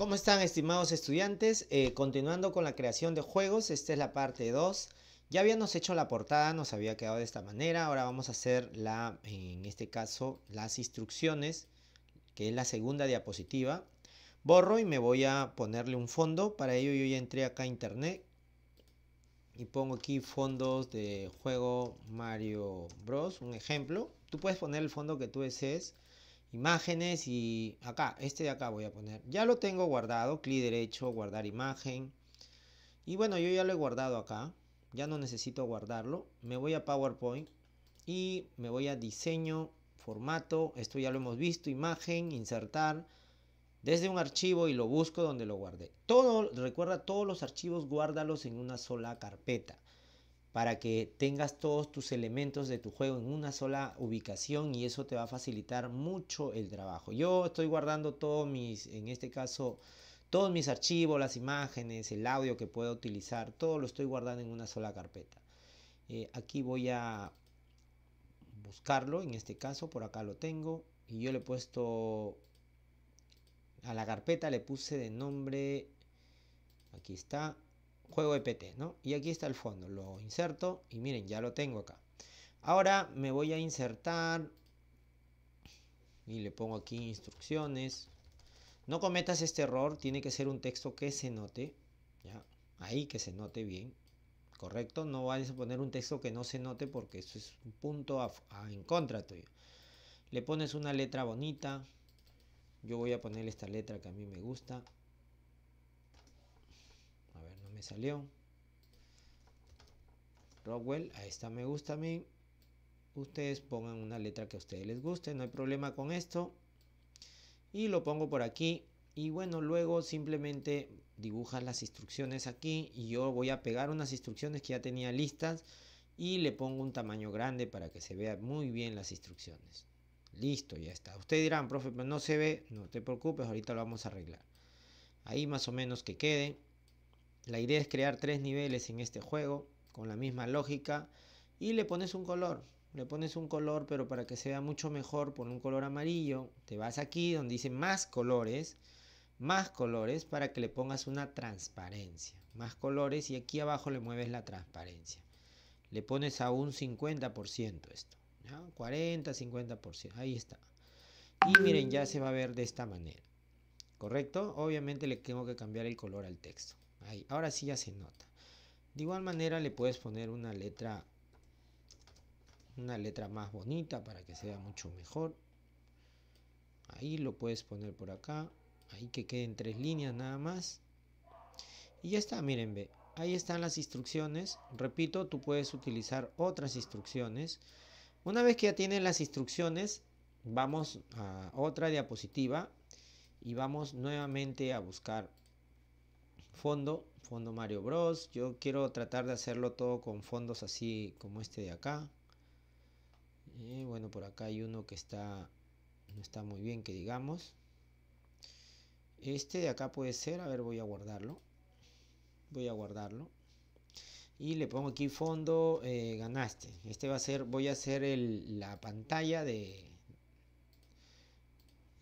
¿Cómo están estimados estudiantes? Eh, continuando con la creación de juegos, esta es la parte 2. Ya habíamos hecho la portada, nos había quedado de esta manera. Ahora vamos a hacer la, en este caso, las instrucciones, que es la segunda diapositiva. Borro y me voy a ponerle un fondo. Para ello yo ya entré acá a internet y pongo aquí fondos de juego Mario Bros. Un ejemplo. Tú puedes poner el fondo que tú desees imágenes y acá, este de acá voy a poner. Ya lo tengo guardado, clic derecho, guardar imagen. Y bueno, yo ya lo he guardado acá, ya no necesito guardarlo. Me voy a PowerPoint y me voy a diseño, formato, esto ya lo hemos visto, imagen, insertar desde un archivo y lo busco donde lo guardé. Todo, recuerda, todos los archivos guárdalos en una sola carpeta para que tengas todos tus elementos de tu juego en una sola ubicación y eso te va a facilitar mucho el trabajo. Yo estoy guardando todos mis, en este caso, todos mis archivos, las imágenes, el audio que pueda utilizar, todo lo estoy guardando en una sola carpeta. Eh, aquí voy a buscarlo, en este caso, por acá lo tengo y yo le he puesto a la carpeta, le puse de nombre, aquí está, juego de pt ¿no? Y aquí está el fondo, lo inserto y miren, ya lo tengo acá. Ahora me voy a insertar y le pongo aquí instrucciones. No cometas este error, tiene que ser un texto que se note, ¿ya? Ahí que se note bien, ¿correcto? No vayas a poner un texto que no se note porque eso es un punto en contra tuyo. Le pones una letra bonita, yo voy a poner esta letra que a mí me gusta salió. Rockwell, a esta me gusta a mí. Ustedes pongan una letra que a ustedes les guste, no hay problema con esto. Y lo pongo por aquí. Y bueno, luego simplemente dibujas las instrucciones aquí y yo voy a pegar unas instrucciones que ya tenía listas y le pongo un tamaño grande para que se vea muy bien las instrucciones. Listo, ya está. Ustedes dirán, profe, pues no se ve. No te preocupes, ahorita lo vamos a arreglar. Ahí más o menos que quede. La idea es crear tres niveles en este juego con la misma lógica y le pones un color. Le pones un color, pero para que sea mucho mejor, pon un color amarillo. Te vas aquí donde dice más colores, más colores para que le pongas una transparencia. Más colores y aquí abajo le mueves la transparencia. Le pones a un 50% esto. 40, 50%. Ahí está. Y miren, ya se va a ver de esta manera. ¿Correcto? Obviamente le tengo que cambiar el color al texto ahora sí ya se nota. De igual manera le puedes poner una letra una letra más bonita para que sea mucho mejor. Ahí lo puedes poner por acá. Ahí que queden tres líneas nada más. Y ya está, miren, ve. Ahí están las instrucciones. Repito, tú puedes utilizar otras instrucciones. Una vez que ya tienen las instrucciones, vamos a otra diapositiva y vamos nuevamente a buscar fondo, fondo Mario Bros. Yo quiero tratar de hacerlo todo con fondos así como este de acá. Eh, bueno, por acá hay uno que está no está muy bien que digamos. Este de acá puede ser, a ver, voy a guardarlo. Voy a guardarlo. Y le pongo aquí fondo, eh, ganaste. Este va a ser, voy a hacer la pantalla de,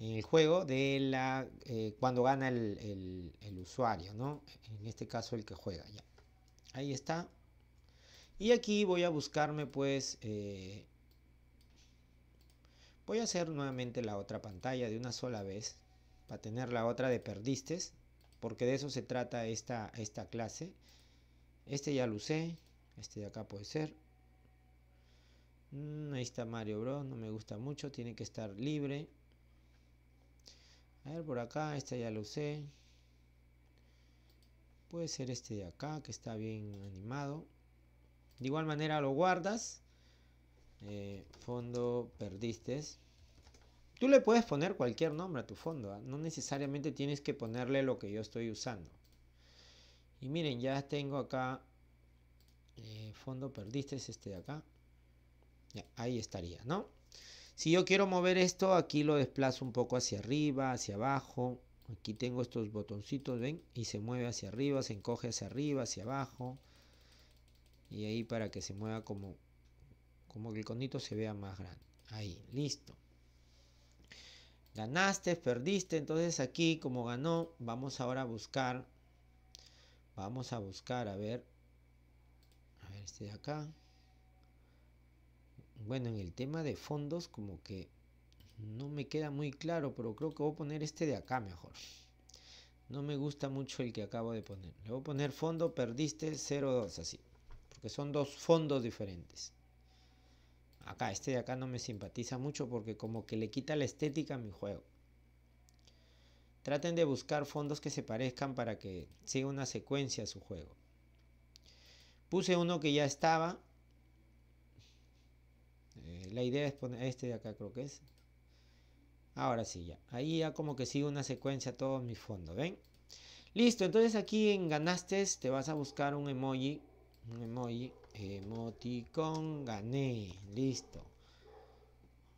en el juego de la eh, cuando gana el, usuario, ¿no? En este caso el que juega, ya. Ahí está. Y aquí voy a buscarme pues... Eh, voy a hacer nuevamente la otra pantalla de una sola vez. Para tener la otra de perdistes Porque de eso se trata esta, esta clase. Este ya lo usé. Este de acá puede ser. Mm, ahí está Mario Bros. No me gusta mucho. Tiene que estar libre. A ver, por acá, esta ya lo usé. Puede ser este de acá, que está bien animado. De igual manera lo guardas. Eh, fondo perdiste. Tú le puedes poner cualquier nombre a tu fondo. ¿ah? No necesariamente tienes que ponerle lo que yo estoy usando. Y miren, ya tengo acá eh, fondo perdiste este de acá. Ya, ahí estaría, ¿no? Si yo quiero mover esto, aquí lo desplazo un poco hacia arriba, hacia abajo. Aquí tengo estos botoncitos, ¿ven? Y se mueve hacia arriba, se encoge hacia arriba, hacia abajo. Y ahí para que se mueva como, como que el conito se vea más grande. Ahí, listo. Ganaste, perdiste. Entonces aquí, como ganó, vamos ahora a buscar. Vamos a buscar, a ver. A ver, este de acá bueno, en el tema de fondos como que no me queda muy claro, pero creo que voy a poner este de acá mejor. No me gusta mucho el que acabo de poner. Le voy a poner fondo perdiste 02 así, porque son dos fondos diferentes. Acá, este de acá no me simpatiza mucho porque como que le quita la estética a mi juego. Traten de buscar fondos que se parezcan para que siga una secuencia a su juego. Puse uno que ya estaba, la idea es poner este de acá creo que es ahora sí ya ahí ya como que sigue una secuencia todo mi fondo ven listo entonces aquí en ganaste te vas a buscar un emoji un emoji emoticón gané listo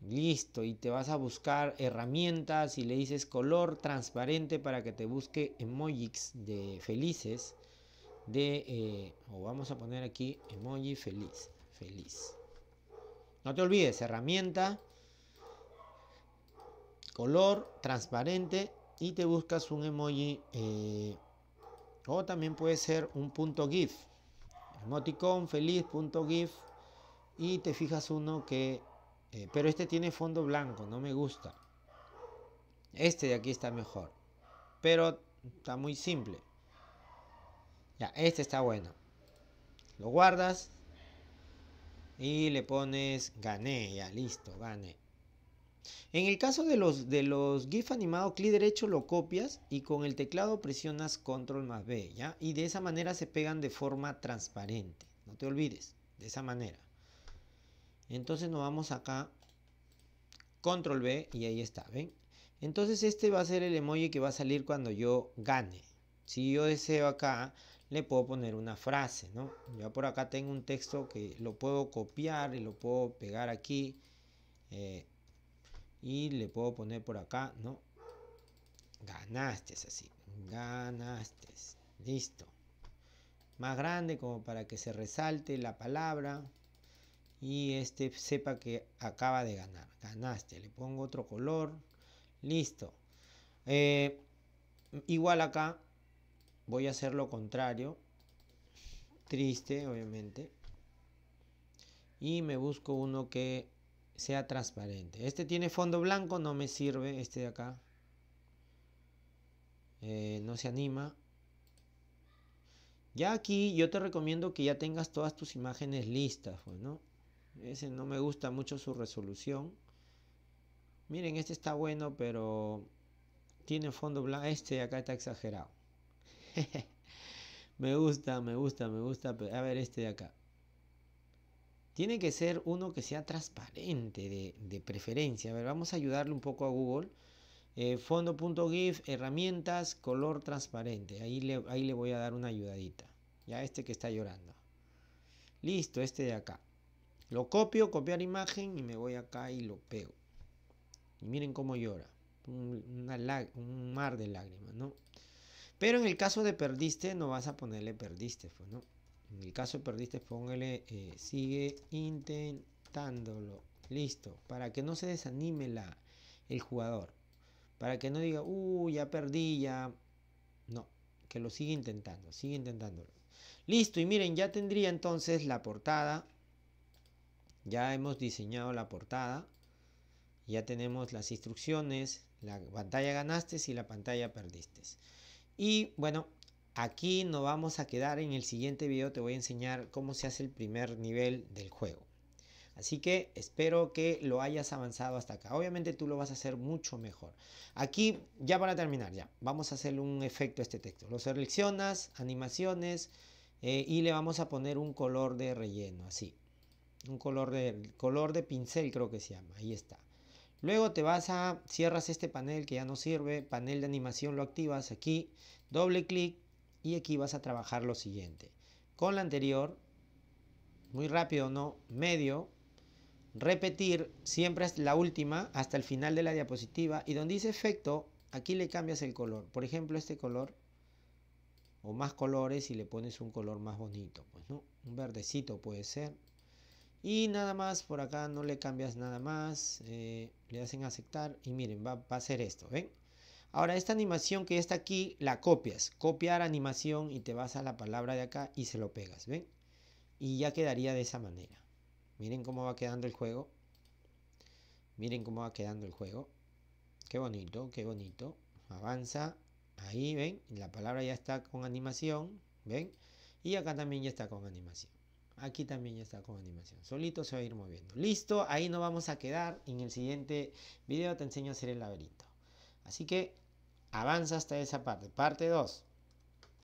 listo y te vas a buscar herramientas y le dices color transparente para que te busque emojis de felices de eh, o vamos a poner aquí emoji feliz feliz no te olvides, herramienta, color, transparente y te buscas un emoji eh, o también puede ser un punto GIF. Emoticon, feliz, punto GIF y te fijas uno que... Eh, pero este tiene fondo blanco, no me gusta. Este de aquí está mejor. Pero está muy simple. Ya, este está bueno. Lo guardas, y le pones gané, ya listo, gane En el caso de los, de los GIF animados, clic derecho lo copias y con el teclado presionas control más B, ¿ya? Y de esa manera se pegan de forma transparente, no te olvides, de esa manera. Entonces nos vamos acá, control B y ahí está, ¿ven? Entonces este va a ser el emoji que va a salir cuando yo gane. Si yo deseo acá le puedo poner una frase, ¿no? Yo por acá tengo un texto que lo puedo copiar y lo puedo pegar aquí. Eh, y le puedo poner por acá, ¿no? Ganaste, así. Ganaste. Listo. Más grande como para que se resalte la palabra. Y este sepa que acaba de ganar. Ganaste. Le pongo otro color. Listo. Eh, igual acá voy a hacer lo contrario. Triste, obviamente. Y me busco uno que sea transparente. Este tiene fondo blanco, no me sirve. Este de acá. Eh, no se anima. Ya aquí yo te recomiendo que ya tengas todas tus imágenes listas. Bueno, pues, ese no me gusta mucho su resolución. Miren, este está bueno, pero tiene fondo blanco. Este de acá está exagerado. me gusta, me gusta, me gusta. A ver, este de acá. Tiene que ser uno que sea transparente de, preferencia. A ver, vamos a ayudarle un poco a Google. Eh, fondo.gif, herramientas, color transparente. Ahí le, ahí le voy a dar una ayudadita. Ya este que está llorando. Listo, este de acá. Lo copio, copiar imagen y me voy acá y lo pego. Y miren cómo llora. un mar de lágrimas, ¿no? Pero en el caso de perdiste, no vas a ponerle perdiste, pues, ¿no? En el caso de perdiste, póngale eh, sigue intentándolo. Listo. Para que no se desanime la, el jugador. Para que no diga, uh, ya perdí, ya. No. Que lo sigue intentando, sigue intentándolo. Listo. Y miren, ya tendría entonces la portada. Ya hemos diseñado la portada. Ya tenemos las instrucciones. La pantalla ganaste y la pantalla perdiste. Y bueno, aquí nos vamos a quedar. En el siguiente video te voy a enseñar cómo se hace el primer nivel del juego. Así que espero que lo hayas avanzado hasta acá. Obviamente tú lo vas a hacer mucho mejor. Aquí, ya para terminar, ya. Vamos a hacer un efecto a este texto. Lo seleccionas, animaciones, eh, y le vamos a poner un color de relleno, así. Un color de, color de pincel creo que se llama. Ahí está. Luego te vas a, cierras este panel que ya no sirve, panel de animación lo activas aquí, doble clic y aquí vas a trabajar lo siguiente. Con la anterior, muy rápido, ¿no? Medio, repetir, siempre la última hasta el final de la diapositiva y donde dice efecto, aquí le cambias el color. Por ejemplo, este color o más colores y le pones un color más bonito, pues, ¿no? Un verdecito puede ser. Y nada más, por acá no le cambias nada más, eh, le hacen aceptar y miren, va, va a ser esto, ¿ven? Ahora, esta animación que está aquí, la copias, copiar animación y te vas a la palabra de acá y se lo pegas, ¿ven? Y ya quedaría de esa manera. Miren cómo va quedando el juego. Miren cómo va quedando el juego. Qué bonito, qué bonito. Avanza. Ahí, ¿ven? La palabra ya está con animación, ¿ven? Y acá también ya está con animación. Aquí también ya está con animación. Solito se va a ir moviendo. Listo, ahí nos vamos a quedar. En el siguiente video te enseño a hacer el laberinto. Así que avanza hasta esa parte. Parte 2.